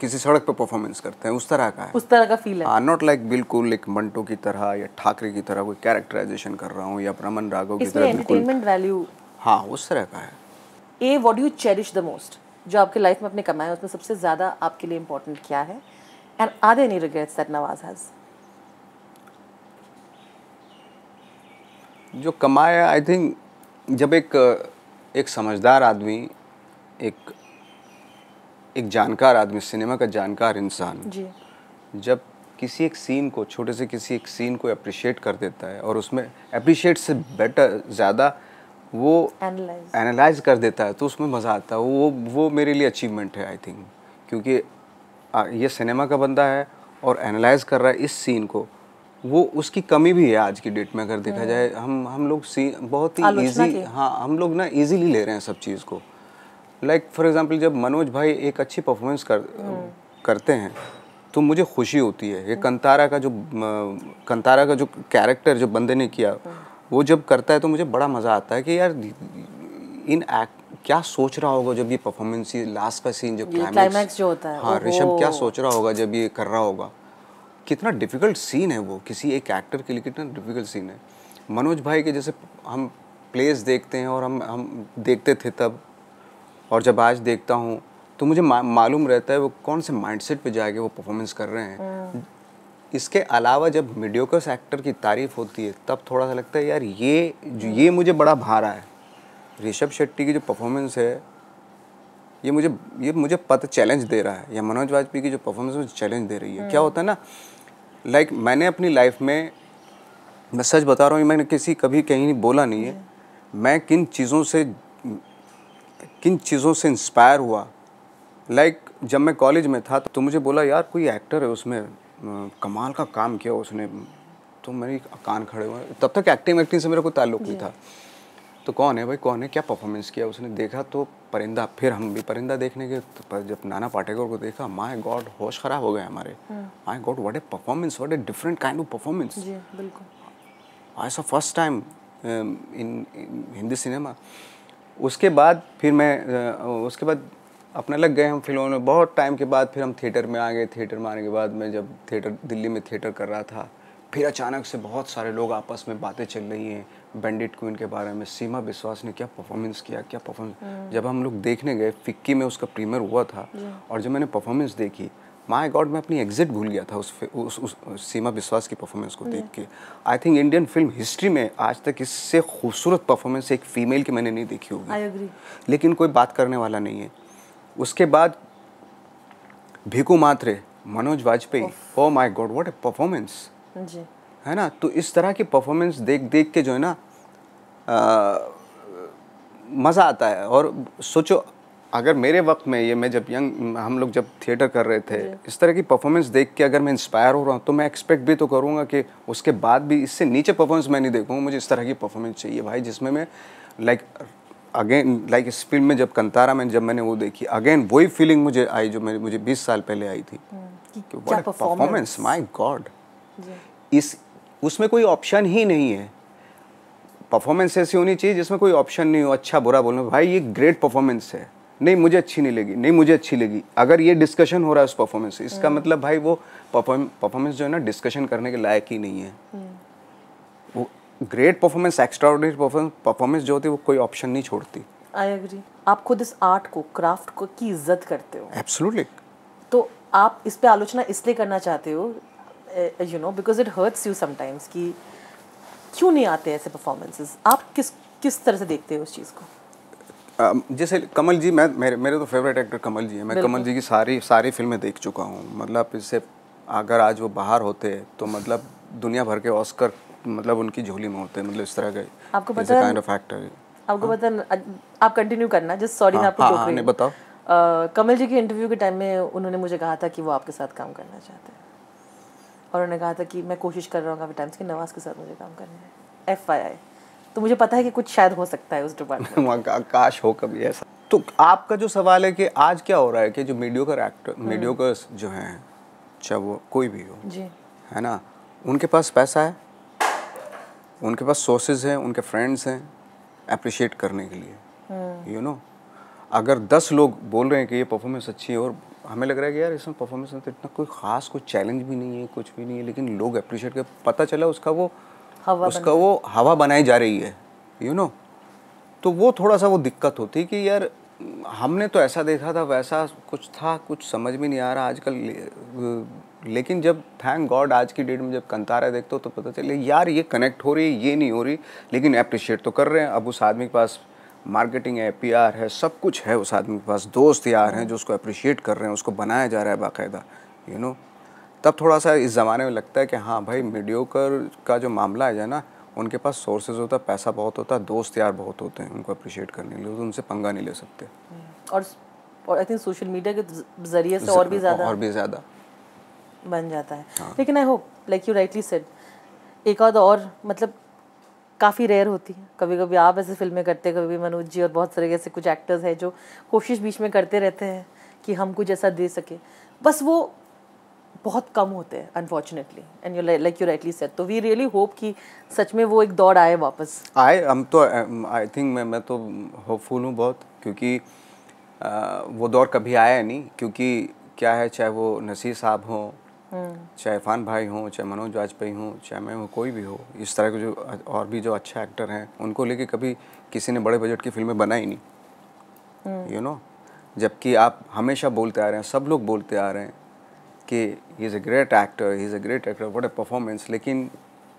किसी सड़क पे परफॉर्मेंस करते हैं उस तरह का है उस तरह का फील है नॉट हाँ, लाइक बिल्कुल एक मंटो की तरह या ठाकरे की तरह कोई कैरेक्टराइजेशन कर रहा हूँ या ब्रह्मन राघव की तरह बिल्कुल वैल्यू हाँ उस तरह का है uh what you cherish the most जो आपके लाइफ में आपने कमाए उसमें सबसे ज़्यादा आपके लिए इम्पोर्टेंट क्या है and are any regrets that Nawaz has जो कमाया आई थिंक जब एक एक समझदार आदमी एक एक जानकार आदमी सिनेमा का जानकार इंसान जब किसी एक सीन को छोटे से किसी एक सीन को अप्रिशिएट कर देता है और उसमें अप्रिशिएट से बेटर ज़्यादा वो एनालाइज कर देता है तो उसमें मज़ा आता है वो वो मेरे लिए अचीवमेंट है आई थिंक क्योंकि ये सिनेमा का बंदा है और एनालाइज कर रहा है इस सीन को वो उसकी कमी भी है आज की डेट में अगर देखा हम्म। जाए हम हम लोग सी बहुत ही ईजी हाँ हम लोग ना इजीली ले रहे हैं सब चीज़ को लाइक फॉर एग्जांपल जब मनोज भाई एक अच्छी परफॉर्मेंस कर हम्म। करते हैं तो मुझे खुशी होती है ये कंतारा का जो कंतारा का जो कैरेक्टर जो बंदे ने किया हम्म। वो जब करता है तो मुझे बड़ा मज़ा आता है कि यार इन एक्ट क्या सोच रहा होगा जब ये परफॉर्मेंस लास्ट का सीन जब क्लाइमैक्स जो होता है हाँ ऋषभ क्या सोच रहा होगा जब ये कर रहा होगा कितना डिफिकल्ट सीन है वो किसी एक एक्टर के लिए कितना डिफिकल्ट सीन है मनोज भाई के जैसे हम प्लेस देखते हैं और हम हम देखते थे तब और जब आज देखता हूँ तो मुझे मा, मालूम रहता है वो कौन से माइंडसेट पे जाके वो परफॉर्मेंस कर रहे हैं हाँ। इसके अलावा जब मीडियोकस एक्टर की तारीफ होती है तब थोड़ा सा लगता है यार ये ये मुझे बड़ा भारा है ऋषभ शेट्टी की जो परफॉर्मेंस है ये मुझे ये मुझे पता चैलेंज दे रहा है या मनोज वाजपेयी की जो परफॉर्मेंस मुझे चैलेंज दे रही है क्या हम्म। होता है ना लाइक like, मैंने अपनी लाइफ में मैं सच बता रहा हूँ मैंने किसी कभी कहीं नहीं बोला नहीं है हम्म। मैं किन चीज़ों से किन चीज़ों से इंस्पायर हुआ लाइक like, जब मैं कॉलेज में था तो मुझे बोला यार कोई एक्टर है उसमें कमाल का काम किया उसने तो मेरी कान खड़े हुए तब तक एक्टिंग एक्टिंग से मेरा कोई ताल्लुक नहीं था तो कौन है भाई कौन है क्या परफॉर्मेंस किया उसने देखा तो परिंदा फिर हम भी परिंदा देखने गए तो जब नाना पाटेकर को देखा माय गॉड होश खराब हो गए हमारे my God what a performance what a different kind of performance I saw first time in Hindi cinema उसके बाद फिर मैं उसके बाद अपने लग गए हम फिल्मों में बहुत टाइम के बाद फिर हम थिएटर में आ गए थिएटर में आने के बाद मैं जब थिएटर दिल्ली में थिएटर कर रहा था फिर अचानक से बहुत सारे लोग आपस में बातें चल रही हैं बैंडिट क्वीन के बारे में सीमा विश्वास ने क्या परफॉर्मेंस किया क्या परफॉर्मेंस हम्म। जब हम लोग देखने गए फिक्की में उसका प्रीमियर हुआ था और जब मैंने परफॉर्मेंस देखी माय गॉड मैं अपनी एग्जिट भूल गया था उस उस, उस सीमा विश्वास की परफॉर्मेंस को देख के I think Indian film history में आज तक इससे खूबसूरत परफॉर्मेंस एक फीमेल की मैंने नहीं देखी होगी लेकिन कोई बात करने वाला नहीं है उसके बाद Bhiku Mhatre Manoj Bajpayee oh my God what a performance है ना तो इस तरह की परफॉर्मेंस देख देख के जो है ना मज़ा आता है और सोचो अगर मेरे वक्त में ये मैं जब यंग हम लोग जब थिएटर कर रहे थे इस तरह की परफॉर्मेंस देख के अगर मैं इंस्पायर हो रहा हूँ तो मैं एक्सपेक्ट भी तो करूँगा कि उसके बाद भी इससे नीचे परफॉर्मेंस मैं नहीं देखूँगा मुझे इस तरह की परफॉर्मेंस चाहिए भाई जिसमें मैं लाइक like, अगेन लाइक इस फिल्म में जब कंतारा में जब मैंने वो देखी अगेन वही फीलिंग मुझे आई जो मेरे मुझे 20 साल पहले आई थी परफॉर्मेंस माय गॉड इस उसमें कोई ऑप्शन ही नहीं है परफॉर्मेंस ऐसी होनी चाहिए जिसमें कोई ऑप्शन नहीं हो अच्छा बुरा बोलना भाई ये ग्रेट परफॉर्मेंस है नहीं मुझे अच्छी नहीं लगी नहीं मुझे अच्छी लगी अगर ये डिस्कशन हो रहा है उस परफॉर्मेंस इसका हम्म। मतलब भाई वो परफॉर्मेंस जो है ना डिस्कशन करने के लायक ही नहीं है हम्म। वो ग्रेट परफॉर्मेंस एक्स्ट्राऑर्डिनरी परफॉर्मेंस जो होती है वो कोई ऑप्शन नहीं छोड़ती आई एग्री आप खुद इस आर्ट को क्राफ्ट को की इज्जत करते हो एब्सोल्युटली तो आप इस पे आलोचना इसलिए करना चाहते हो you know because it hurts you sometimes कि क्यों नहीं आते ऐसे परफॉर्मेंसेस आप किस किस तरह से देखते हो उस चीज़ को जैसे कमल जी मैं मेरे मेरे तो फेवरेट एक्टर कमल जी हैं मैं कमल जी की सारी सारी फिल्में देख चुका हूँ मतलब इससे अगर आज वो बाहर होते तो मतलब दुनिया भर के ऑस्कर मतलब उनकी झोली में होते हैं मतलब इस तरह के आपको पता kind of आपको हाँ? पता आप कंटिन्यू करना जस्ट सॉरी मैं हाँ, आपको हाँ, हाँ, बताओ कमल जी के इंटरव्यू के टाइम में उन्होंने मुझे कहा था कि वो आपके साथ काम करना चाहते हैं और उन्होंने कहा था कि मैं कोशिश कर रहा हूँ काफ़ी टाइम्स कि नवाज के साथ मुझे काम करना है एफ आई आई तो मुझे पता है कि कुछ शायद हो सकता है उस डिपार्टमेंट में काश हो कभी ऐसा तो आपका जो सवाल है कि आज क्या हो रहा है कि जो मीडियो का एक्टर मीडियोकर जो हैं चाहे वो कोई भी हो जी है ना उनके पास पैसा है उनके पास सोर्सेज हैं उनके फ्रेंड्स हैं अप्रिशिएट करने के लिए यू हम्म। नो अगर दस लोग बोल रहे हैं कि ये परफॉर्मेंस अच्छी है और हमें लग रहा है कि यार इसमें परफॉर्मेंस में तो इतना कोई ख़ास कोई चैलेंज भी नहीं है कुछ भी नहीं है लेकिन लोग अप्रिशिएट कर पता चला उसका वो हवा उसका वो हवा बनाई जा रही है यू you नो know? तो वो थोड़ा सा वो दिक्कत होती कि यार हमने तो ऐसा देखा था वैसा कुछ था कुछ समझ में नहीं आ रहा आजकल लेकिन जब थैंक गॉड आज की डेट में जब कंतारा देखते हो तो पता चले यार ये कनेक्ट हो रही है ये नहीं हो रही लेकिन अप्रिशिएट तो कर रहे हैं अब उस आदमी के पास मार्केटिंग है पी है सब कुछ है उस आदमी के पास दोस्त यार हैं जो उसको अप्रिशिएट कर रहे हैं उसको बनाया जा रहा है बाकायदा यू नो तब थोड़ा सा इस ज़माने में लगता है कि हाँ भाई मीडियोकर का जो मामला है ना उनके पास सोर्सेज होता है पैसा बहुत होता है दोस्त यार बहुत होते हैं उनको अप्रिशिएट करने के लिए तो उनसे पंगा नहीं ले सकते और और आई थिंक सोशल मीडिया के जरिए से और भी ज़्यादा और भी ज़्यादा बन जाता है हाँ. लेकिन I hope like you rightly said एक और और मतलब काफ़ी रेयर होती है कभी कभी आप ऐसे फिल्में करते हैं कभी मनोज जी और बहुत सारे ऐसे कुछ एक्टर्स हैं जो कोशिश बीच में करते रहते हैं कि हम कुछ ऐसा दे सके बस वो बहुत कम होते हैं unfortunately and you like you rightly said तो वी रियली होप कि सच में वो एक दौड़ आए वापस आए हम तो आई um, थिंक मैं मैं तो होपफुल हूँ बहुत क्योंकि आ, uh, वो दौर कभी आया नहीं क्योंकि क्या है चाहे वो नसीर साहब हों चाहे इरफान भाई हों चाहे मनोज वाजपेयी हों चाहे मैं हूँ कोई भी हो इस तरह के जो और भी जो अच्छे एक्टर हैं उनको लेके कभी किसी ने बड़े बजट की फिल्में बनाई नहीं यू नो जबकि आप हमेशा बोलते आ रहे हैं सब लोग बोलते आ रहे हैं कि he is a great actor he is a great actor what a performance लेकिन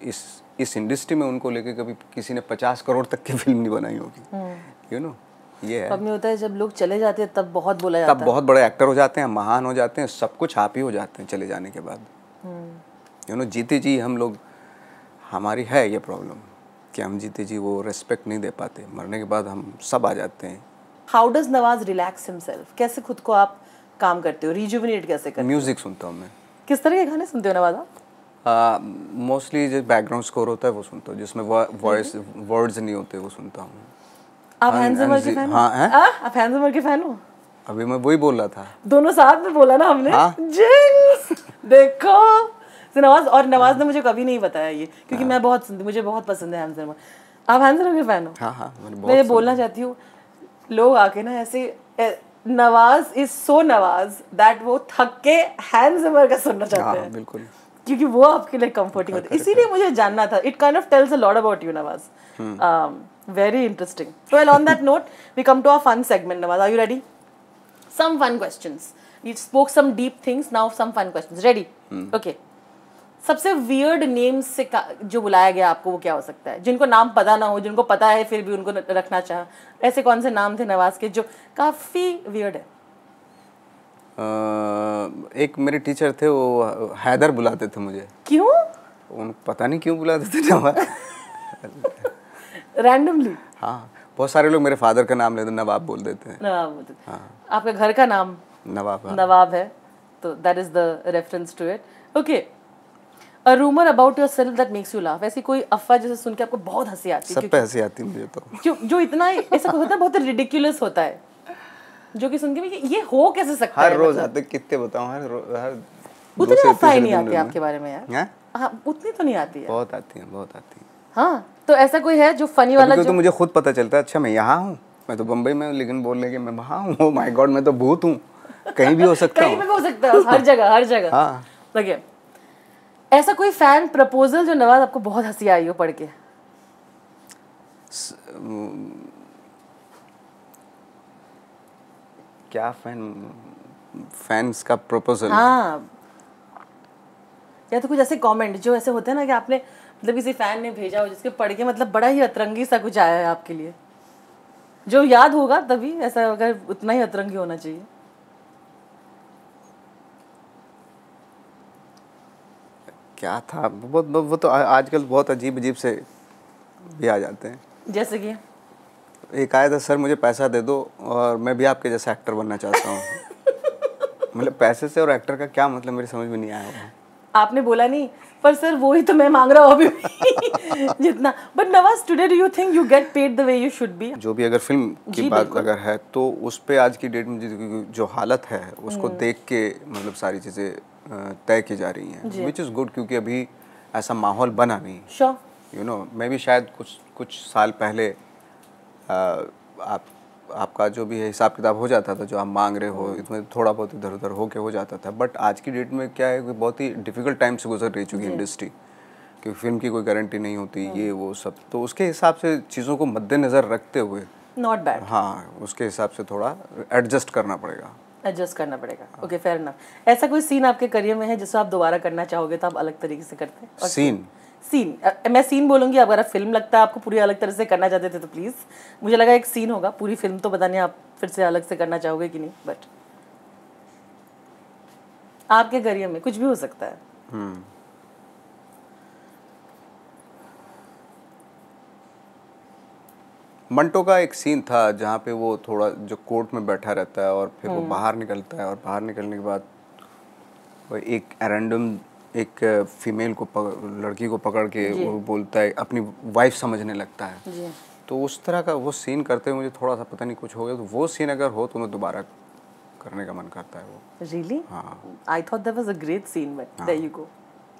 इस इस इंडस्ट्री में उनको लेके कभी किसी ने पचास करोड़ तक की फिल्म नहीं बनाई होगी यू hmm. नो ये है। पब में होता है जब लोग चले जाते हैं तब बहुत बोला जाता तब है बहुत बड़े एक्टर हो जाते हैं महान हो जाते हैं सब कुछ आप हो जाते हैं चले जाने के बाद यू हम्म। नो जीते जी हम लोग हमारी है ये प्रॉब्लम कि हम जीते जी वो रेस्पेक्ट नहीं दे पाते मरने के बाद हम सब आ जाते हैं how does Nawaz relax himself कैसे खुद को आप काम करते हो रिजुविनेट कैसे करते म्यूजिक सुनता हूँ मैं किस तरह के गाने सुनते हो नवाज आप मोस्टली जो बैकग्राउंड स्कोर होता है वो सुनता हूँ जिसमें वॉइस वर्ड्स नहीं होते वो सुनता हूँ आप हैंजमर के फैन हाँ हैं हाँ, आप हैंजमर के फैन हो अभी मैं वही बोल रहा था दोनों साथ में बोला ना हमने हाँ? जिंस देखो तो नवाज और नवाज ने मुझे कभी नहीं बताया ये क्योंकि हाँ। मैं बहुत मुझे बहुत पसंद है हैंजमर आप हैंजमर के फैन हो हाँ हाँ मैं ये बोलना चाहती हूँ लोग आके ना ऐसे Nawaz is so Nawaz that वो थक के हैंजमर का सुनना चाहते हाँ, हैं बिल्कुल क्योंकि वो आपके लिए कंफर्टिंग होता है इसीलिए मुझे जानना था it kind of tells a lot about you Nawaz हम्म। um, Very interesting. Well, on that note, we come to our fun segment, Nawaz. Are you ready? Some fun questions. You spoke some deep things, now some fun questions. Ready? Hmm. Okay. सबसे weird name से जो बुलाया गया आपको वो क्या हो सकता है जिनको नाम पता ना हो जिनको पता है फिर भी उनको रखना चाह ऐसे कौन से नाम थे नवाज के जो काफ़ी वियर्ड है आ, एक मेरे टीचर थे वो हैदर बुलाते थे मुझे क्यों उन पता नहीं क्यों बुलाते थे नवाज रैंडमली हाँ बहुत सारे लोग मेरे फादर का नाम लेते तो हैं नवाब बोल देते हैं नवाब बोलते हैं हाँ। आपके घर का नाम नवाब हाँ। नवाब है तो that is the reference to it okay a rumour about yourself that makes you laugh ऐसी कोई अफवाह जैसे सुन के आपको बहुत हंसी आती है सब पे हंसी आती मुझे तो जो जो इतना ऐसा होता है बहुत रिडिकुलस होता है जो कि सुन के भी ये हो कैसे सकता हर है मतलब हर रोज आते कितने बताऊं हर हर उतनी अफवाह नहीं आती आपके बारे में यार हां उतनी तो नहीं आती है बहुत आती है बहुत आती है हां तो ऐसा कोई है जो फनी वाला तो जो... तो मुझे खुद पता चलता है अच्छा मैं यहाँ हूँ मैं तो बम्बई में हूँ लेकिन बोल लेके मैं वहाँ हूँ माई oh गॉड मैं तो भूत हूँ कहीं भी हो सकता हूँ कहीं भी हो सकता है हर जगह हर जगह लगे हाँ। ऐसा कोई फैन प्रपोजल जो नवाज आपको बहुत हंसी आई हो पढ़ के क्या फैन फैंस का प्रपोजल हाँ या तो कुछ ऐसे कमेंट जो ऐसे होते हैं ना कि आपने मतलब किसी फैन ने भेजा हो जिसके पढ़ के मतलब बड़ा ही अतरंगी सा कुछ आया है आपके लिए जो याद होगा तभी ऐसा अगर उतना ही अतरंगी होना चाहिए क्या था बहुत वो तो आजकल बहुत अजीब अजीब से भी आ जाते हैं जैसे कि एक आया था सर मुझे पैसा दे दो और मैं भी आपके जैसा एक्टर बनना चाहता हूँ मतलब पैसे से और एक्टर का क्या मतलब मेरी समझ में नहीं आया आपने बोला नहीं पर सर वो ही तो मैं मांग रहा हूँ अभी जितना but Nawaz today do you think you get paid the way you should be जो भी अगर फिल्म की बात अगर है तो उस पर आज की डेट में जो हालत है उसको हम्म। देख के मतलब सारी चीज़ें तय की जा रही हैं विच इज़ गुड क्योंकि अभी ऐसा माहौल बना नहीं यू नो मैं भी शायद कुछ कुछ साल पहले आ, आप आपका जो भी है हिसाब किताब हो जाता था जो आप मांग रहे हो इसमें थोड़ा बहुत इधर उधर होके हो जाता था बट आज की डेट में क्या है कि बहुत ही डिफ़िकल्ट टाइम से गुजर रही चुकी इंडस्ट्री क्योंकि फिल्म की कोई गारंटी नहीं होती हाँ। ये वो सब तो उसके हिसाब से चीज़ों को मद्देनज़र रखते हुए नॉट बैड हाँ उसके हिसाब से थोड़ा एडजस्ट करना पड़ेगा एडजस्ट करना पड़ेगा ओके फेयर ना ऐसा कोई सीन आपके करियर में है जिसको आप दोबारा करना चाहोगे तो आप अलग तरीके से करते हैं सीन सीन मैं सीन बोलूँगी अगर आप फिल्म लगता है आपको पूरी अलग तरह से करना चाहते थे तो प्लीज़ मुझे लगा एक सीन होगा पूरी फिल्म तो बताने आप फिर से अलग से करना चाहोगे कि नहीं बट आपके करियर में कुछ भी हो सकता है हम्म। मंटो का एक सीन था जहाँ पे वो थोड़ा जो कोर्ट में बैठा रहता है और फिर वो हम्म। बाहर निकलता है और बाहर निकलने के बाद वो एक रैंडम एक फीमेल को पक, लड़की को पकड़ के वो बोलता है अपनी वाइफ समझने लगता है जी। तो उस तरह का वो सीन करते हुए मुझे थोड़ा सा पता नहीं कुछ हो गया तो वो सीन अगर हो तो मैं दोबारा करने का मन करता है वो really I thought that was a great scene but there you go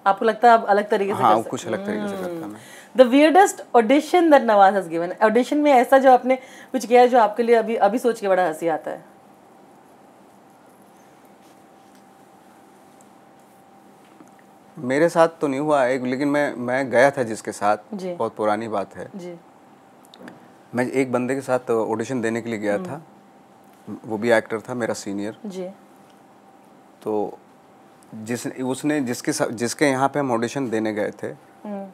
आपको लगता है आप अलग तरीके से हाँ, कुछ अलग तरीके से करता hmm. मैं the weirdest audition that Nawaz has given audition में ऐसा जो आपने कुछ किया जो आपके लिए अभी अभी सोच के बड़ा हंसी आता है मेरे साथ तो नहीं हुआ एक लेकिन मैं मैं गया था जिसके साथ बहुत पुरानी बात है जी। मैं एक बंदे के साथ ऑडिशन देने के लिए गया हम्म। था वो भी एक्टर था मेरा सीनियर जी। तो जिस उसने जिसके जिसके यहाँ पे हम ऑडिशन देने गए थे हम्म।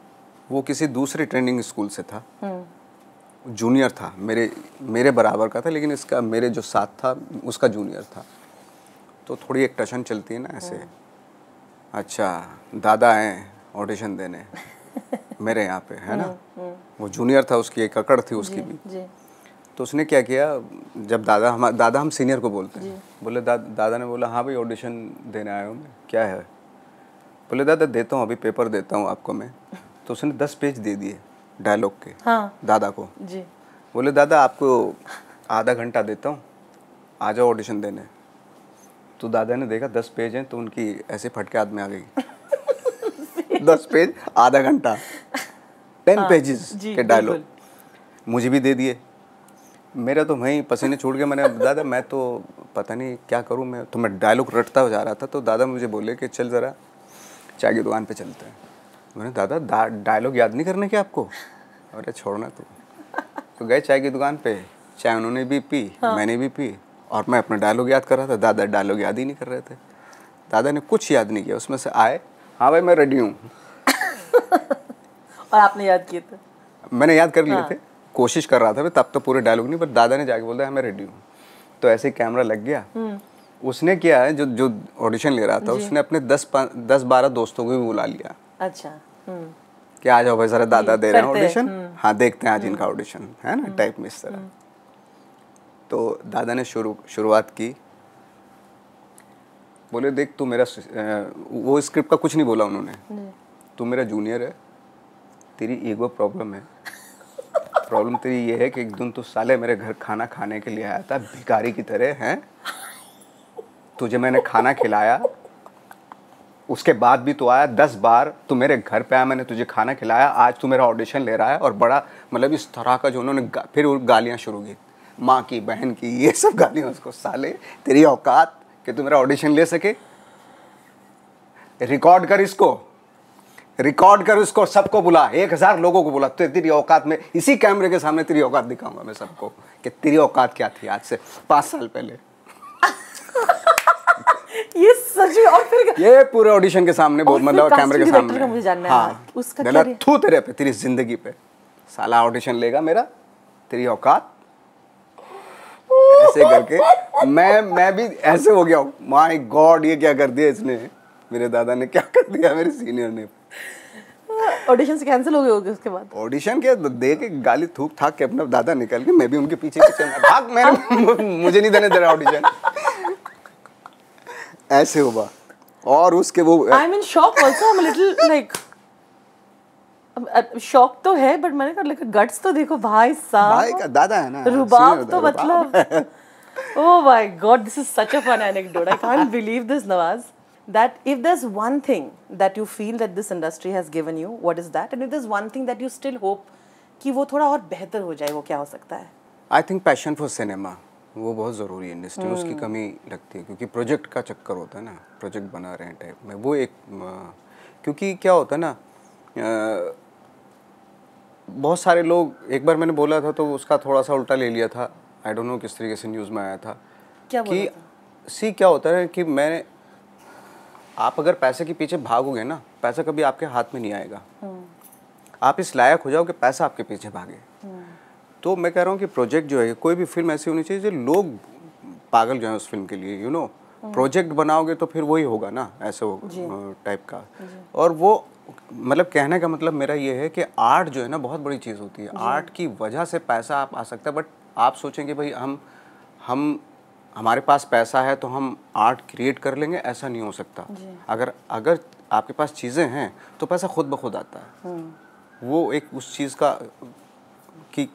वो किसी दूसरे ट्रेनिंग स्कूल से था जूनियर हम्म। था मेरे मेरे बराबर का था लेकिन इसका मेरे जो साथ था उसका जूनियर था तो थोड़ी एक टशन चलती है ना ऐसे अच्छा दादा हैं ऑडिशन देने मेरे यहाँ पे है ना हम्म, हम्म। वो जूनियर था उसकी एक अकड़ थी उसकी भी तो उसने क्या किया जब दादा हम दादा हम सीनियर को बोलते हैं बोले दा, दादा ने बोला हाँ भाई ऑडिशन देने आया हूँ मैं क्या है बोले दादा देता हूँ अभी पेपर देता हूँ आपको मैं तो उसने दस पेज दे दिए डायलॉग के हाँ। दादा को जी बोले दादा आपको आधा घंटा देता हूँ आ जाओ ऑडिशन देने तो दादा ने देखा दस पेज हैं तो उनकी ऐसे फटके हाथ में आ गई दस पेज आधा घंटा टेन पेजेस हाँ, के डायलॉग मुझे भी दे दिए मेरा तो वहीं पसीने छोड़ के मैंने दादा मैं तो पता नहीं क्या करूँ मैं तो मैं डायलॉग रटता जा रहा था तो दादा मुझे बोले कि चल ज़रा चाय की दुकान पे चलते हैं मैंने दादा दा, डायलॉग याद नहीं करने के आपको अरे छोड़ना तो तो गए चाय की दुकान पे चाय उन्होंने भी पी हाँ। मैंने भी पी और मैं अपना डायलॉग याद कर रहा था दादा डायलॉग याद ही नहीं कर रहे थे दादा ने कुछ याद नहीं किया उसमें से आए हाँ भाई मैं रेडी हूँ और आपने याद किए थे मैंने याद कर लिए हाँ। थे कोशिश कर रहा था तब तो पूरे डायलॉग नहीं पर दादा ने जाके बोला मैं रेडी हूँ तो ऐसे कैमरा लग गया हम्म। उसने क्या है जो जो ऑडिशन ले रहा था उसने अपने दस दस बारह दोस्तों को भी बुला लिया अच्छा हम्म। कि आ जाओ भाई सर दादा दे रहे हैं ऑडिशन हम्म। हाँ देखते हैं आज इनका ऑडिशन है ना टाइप में इस तरह तो दादा ने शुरू शुरुआत की बोले देख तू मेरा वो स्क्रिप्ट का कुछ नहीं बोला उन्होंने तू मेरा जूनियर है तेरी ईगो प्रॉब्लम है प्रॉब्लम तेरी ये है कि एक दिन तू साले मेरे घर खाना खाने के लिए आया था भिखारी की तरह हैं तुझे मैंने खाना खिलाया उसके बाद भी तो आया दस बार तू मेरे घर पे आया मैंने तुझे खाना खिलाया आज तू मेरा ऑडिशन ले रहा है और बड़ा मतलब इस तरह का जो उन्होंने फिर गालियाँ शुरू की माँ की बहन की ये सब गालियाँ उसको साले तेरी औकात कि तू मेरा ऑडिशन ले सके रिकॉर्ड कर इसको रिकॉर्ड कर उसको सबको बुला एक हज़ार लोगों को बुला तो तेरी औकात में इसी कैमरे के सामने तेरी औकात दिखाऊंगा मैं सबको कि तेरी औकात क्या थी आज से पांच साल पहले ये सच में और फिर ये पूरे ऑडिशन के सामने बहुत मतलब कैमरे के सामने हाँ, उसका थू तेरे पे तेरी जिंदगी पे साला ऑडिशन लेगा मेरा तेरी औकात ऐसे करके मैं मैं भी ऐसे हो गया माय गॉड ये क्या कर दिया इसने मेरे दादा ने क्या कर दिया मेरे सीनियर ने ऑडिशन से कैंसिल हो गए होगे उसके बाद ऑडिशन के तो दे के गाली थूक थाक के अपना दादा निकल के मैं भी उनके पीछे पीछे भाग मैं मुझे नहीं देने दे रहा ऑडिशन ऐसे हुआ और उसके वो I am in shock also I am little like शौक तो है बट मैंने कहा लेकिन गट्स तो देखो भाई साहब भाई का दादा है ना रुबाब तो मतलब oh my god this is such a fun anecdote I can't believe this Nawaz that if there is one thing that you feel that this industry has given you what is that and if is one thing that you still hope कि वो थोड़ा और बेहतर हो जाए वो क्या हो सकता है I think passion for cinema वो बहुत ज़रूरी है इंडस्ट्री में उसकी hmm. कमी लगती है क्योंकि प्रोजेक्ट का चक्कर होता है ना प्रोजेक्ट बना रहे हैं टाइप में वो एक क्योंकि क्या होता है ना बहुत सारे लोग एक बार मैंने बोला था तो उसका थोड़ा सा उल्टा ले लिया था आई डोंट नो किस तरीके से न्यूज़ में आया था क्या कि सी क्या होता है कि मैं आप अगर पैसे के पीछे भागोगे ना पैसा कभी आपके हाथ में नहीं आएगा हम्म। आप इस लायक हो जाओ कि पैसा आपके पीछे भागे हम्म। तो मैं कह रहा हूँ कि प्रोजेक्ट जो है कोई भी फिल्म ऐसी होनी चाहिए जो लोग पागल जो है उस फिल्म के लिए यू नो प्रोजेक्ट बनाओगे तो फिर वही होगा ना ऐसे वो टाइप का और वो मतलब कहने का मतलब मेरा ये है कि आर्ट जो है ना बहुत बड़ी चीज़ होती है आर्ट की वजह से पैसा आप आ सकता है बट आप सोचेंगे भाई हम हम हमारे पास पैसा है तो हम आर्ट क्रिएट कर लेंगे ऐसा नहीं हो सकता अगर अगर आपके पास चीज़ें हैं तो पैसा खुद ब खुद आता है हम्म। वो एक उस चीज़ का की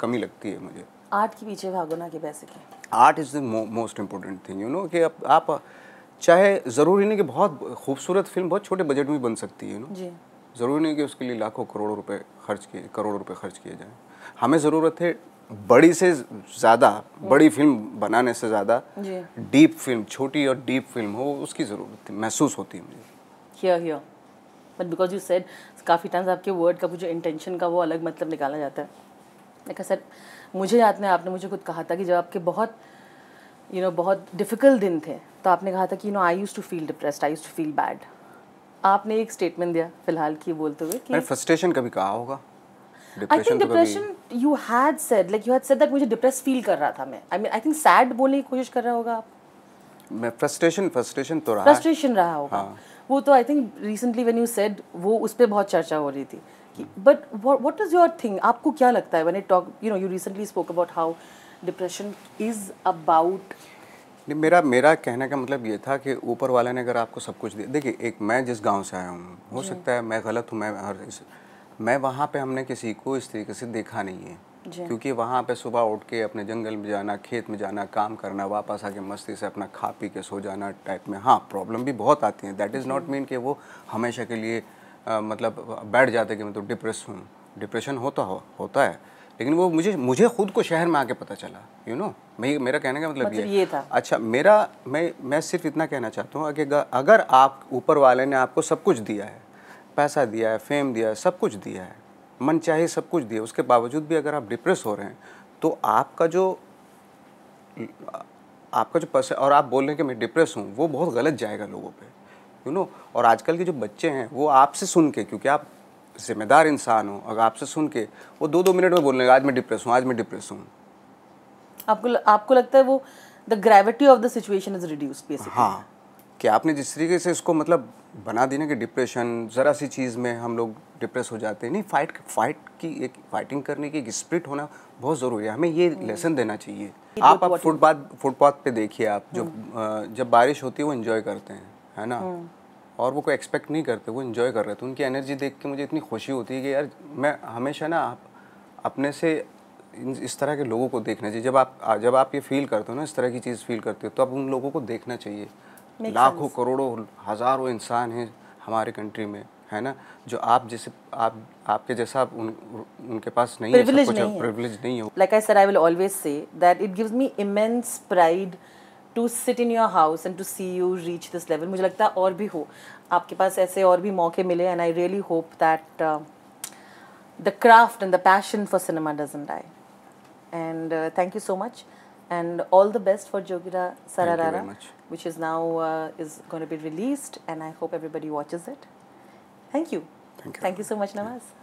कमी लगती है मुझे आर्ट के पीछे भागो ना के पैसे के art is the most important thing you know कि आप, आप चाहे ज़रूरी नहीं कि बहुत खूबसूरत फिल्म बहुत छोटे बजट में बन सकती है ना ज़रूरी नहीं कि उसके लिए लाखों करोड़ों रुपए खर्च किए करोड़ों रुपए खर्च किए जाएं हमें ज़रूरत है बड़ी से ज़्यादा बड़ी फिल्म बनाने से ज़्यादा डीप फिल्म छोटी और डीप फिल्म हो उसकी ज़रूरत महसूस होती है मुझे बट बिकॉज यू सेड काफ़ी टाइम्स आपके वर्ड का मुझे इंटेंशन का वो अलग मतलब निकाला जाता है देखा सर मुझे याद में आपने मुझे खुद कहा था कि जब आपके बहुत यू you नो know, बहुत डिफ़िकल्ट दिन थे तो आपने कहा था कि you know I used to feel depressed I used to feel bad आपने एक स्टेटमेंट दिया फिलहाल की बोलते हुए कि फ्रस्ट्रेशन कभी कहा होगा I think depression you had said like you had said that मुझे डिप्रेस फील कर रहा था मैं I mean I think sad बोलने की कोशिश कर रहा होगा आप मैं फ्रस्ट्रेशन फ्रस्ट्रेशन तो रहा फ्रस्ट्रेशन रहा होगा हाँ. वो तो I think recently when you said वो उस पर बहुत चर्चा हो रही थी but what is your thing आपको क्या लगता है when it talk you know you recently spoke about how depression is about नहीं मेरा मेरा कहने का मतलब ये था कि ऊपर वाले ने अगर आपको सब कुछ दिया देखिए एक मैं जिस गांव से आया हूँ हो सकता है मैं गलत हूँ मैं हर इस मैं वहाँ पे हमने किसी को इस तरीके से देखा नहीं है क्योंकि वहाँ पे सुबह उठ के अपने जंगल में जाना खेत में जाना काम करना वापस आके मस्ती से अपना खा पी के सो जाना टाइप में हाँ प्रॉब्लम भी बहुत आती है दैट इज़ नॉट मीन कि वो हमेशा के लिए आ, मतलब बैठ जाते कि मैं तो डिप्रेस हूँ डिप्रेशन होता हो, होता है लेकिन वो मुझे मुझे खुद को शहर में आके पता चला यू you नो know? मैं मेरा कहने का मतलब, मतलब ये, ये था अच्छा मेरा मैं मैं सिर्फ इतना कहना चाहता हूँ कि अगर आप ऊपर वाले ने आपको सब कुछ दिया है पैसा दिया है फेम दिया है सब कुछ दिया है मन चाहे सब कुछ दिया उसके बावजूद भी अगर आप डिप्रेस हो रहे हैं तो आपका जो आपका जो पर्सन और आप बोल रहे हैं कि मैं डिप्रेस हूँ वो बहुत गलत जाएगा लोगों पर यू नो और आजकल के जो बच्चे हैं वो आपसे सुन के क्योंकि आप जिम्मेदार इंसान हो अगर आपसे सुन के वो दो दो मिनट में बोलने लगा आज मैं डिप्रेस हूँ आज मैं डिप्रेस हूँ आपको आपको लगता है वो the gravity of the situation is reduce हाँ कि आपने जिस तरीके से इसको मतलब बना दी ना कि डिप्रेशन ज़रा सी चीज़ में हम लोग डिप्रेस हो जाते हैं नहीं फाइट फाइट की एक फाइटिंग करने की एक स्प्रिट होना बहुत ज़रूरी है हमें ये लेसन hmm. देना चाहिए आप आप फुटपाथ फुटपाथ पे देखिए आप जो hmm. जब बारिश होती है वो इन्जॉय करते हैं है ना hmm. और वो कोई एक्सपेक्ट नहीं करते वो इन्जॉय कर रहे थे तो उनकी एनर्जी देख के मुझे इतनी खुशी होती है कि यार मैं हमेशा ना आप अपने से इस तरह के लोगों को देखना चाहिए जब आप जब आप ये फील करते हो ना इस तरह की चीज़ फील करते हो तो आप उन लोगों को देखना चाहिए लाखों करोड़ों हज़ारों इंसान हैं हमारे कंट्री में है ना जो आप जैसे आप आपके जैसा आप उन, उनके पास नहीं privilege है, नहीं है। नहीं हो like I sir I will always say that it gives me immense pride to sit in your house and to see you reach this level मुझे लगता है और भी हो आपके पास ऐसे और भी मौके मिले and I really hope that the craft and the passion for cinema doesn't I and thank you so much and all the best for Jogira Sararara, which is now uh, is going to be released, and I hope everybody watches it. Thank you. Thank you. so much, Namaz.